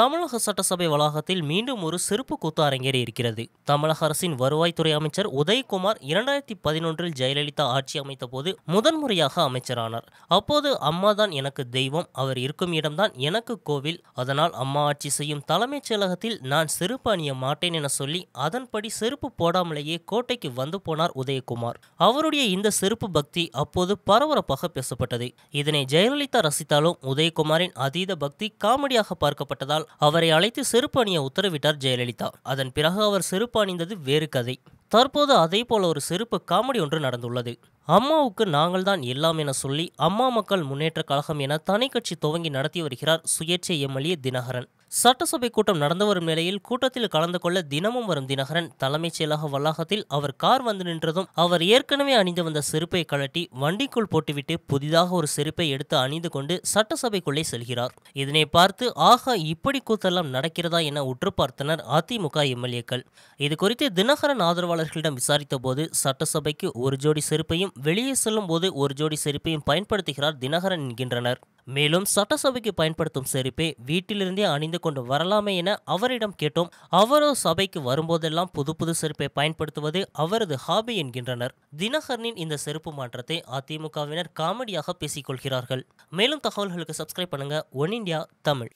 தமிழக சட்டசபை வளாகத்தில் மீண்டும் ஒரு செருப்பு கூத்து அரங்கேறி இருக்கிறது தமிழக அரசின் வருவாய்த்துறை அமைச்சர் உதயகுமார் இரண்டாயிரத்தி பதினொன்றில் ஜெயலலிதா ஆட்சி அமைத்த போது முதன்முறையாக அமைச்சரானார் அப்போது அம்மா தான் எனக்கு தெய்வம் அவர் இருக்கும் இடம்தான் எனக்கு கோவில் அதனால் அம்மா ஆட்சி செய்யும் தலைமைச் செயலகத்தில் நான் செருப்பு அணிய மாட்டேன் என சொல்லி அதன்படி செருப்பு போடாமலேயே கோட்டைக்கு வந்து போனார் உதயகுமார் அவருடைய இந்த செருப்பு பக்தி அப்போது பரபரப்பாக பேசப்பட்டது இதனை ஜெயலலிதா ரசித்தாலும் உதயகுமாரின் அதீத பக்தி காமெடியாக பார்க்கப்பட்டதால் ஆனால் அவரை அழைத்து செருப்பு அணிய உத்தரவிட்டார் ஜெயலலிதா அதன் பிறகு அவர் செருப்பு அணிந்தது வேறு கதை தற்போது அதே போல ஒரு செருப்பு காமெடி ஒன்று நடந்துள்ளது அம்மாவுக்கு நாங்கள் தான் எல்லாம் என சொல்லி அம்மா மக்கள் முன்னேற்ற கழகம் என தனி கட்சி துவங்கி நடத்தி வருகிறார் சுயேட்சை எம்எல்ஏ தினகரன் சட்டசபை கூட்டம் நடந்து வரும் நிலையில் கூட்டத்தில் கலந்து கொள்ள தினமும் வரும் தினகரன் தலைமைச் செயலாக வளாகத்தில் அவர் கார் வந்து நின்றதும் அவர் ஏற்கனவே அணிந்து வந்த செருப்பை கழட்டி வண்டிக்குள் போட்டுவிட்டு புதிதாக ஒரு செருப்பை எடுத்து அணிந்து கொண்டு சட்டசபைக்குள்ளே செல்கிறார் இதனை பார்த்து ஆகா இப்படி கூத்தெல்லாம் நடக்கிறதா என உற்று பார்த்தனர் அதிமுக எம்எல்ஏக்கள் இது குறித்து தினகரன் ஆதரவாளர்களிடம் விசாரித்த போது சட்டசபைக்கு ஒரு ஜோடி செருப்பையும் வெளியே செல்லும் போது ஒரு ஜோடி செருப்பையும் பயன்படுத்துகிறார் தினகரன் என்கின்றனர் மேலும் சட்டசபைக்கு பயன்படுத்தும் செருப்பை வீட்டிலிருந்தே அணிந்து கொண்டு வரலாமே என அவரிடம் கேட்டோம் அவரோ சபைக்கு வரும்போதெல்லாம் புது புது செருப்பை பயன்படுத்துவது அவரது ஹாபி என்கின்றனர் தினகரனின் இந்த செருப்பு மாற்றத்தை அதிமுகவினர் காமெடியாக பேசிக்கொள்கிறார்கள் மேலும் தகவல்களுக்கு சப்ஸ்கிரைப் பண்ணுங்க ஒன் இந்தியா தமிழ்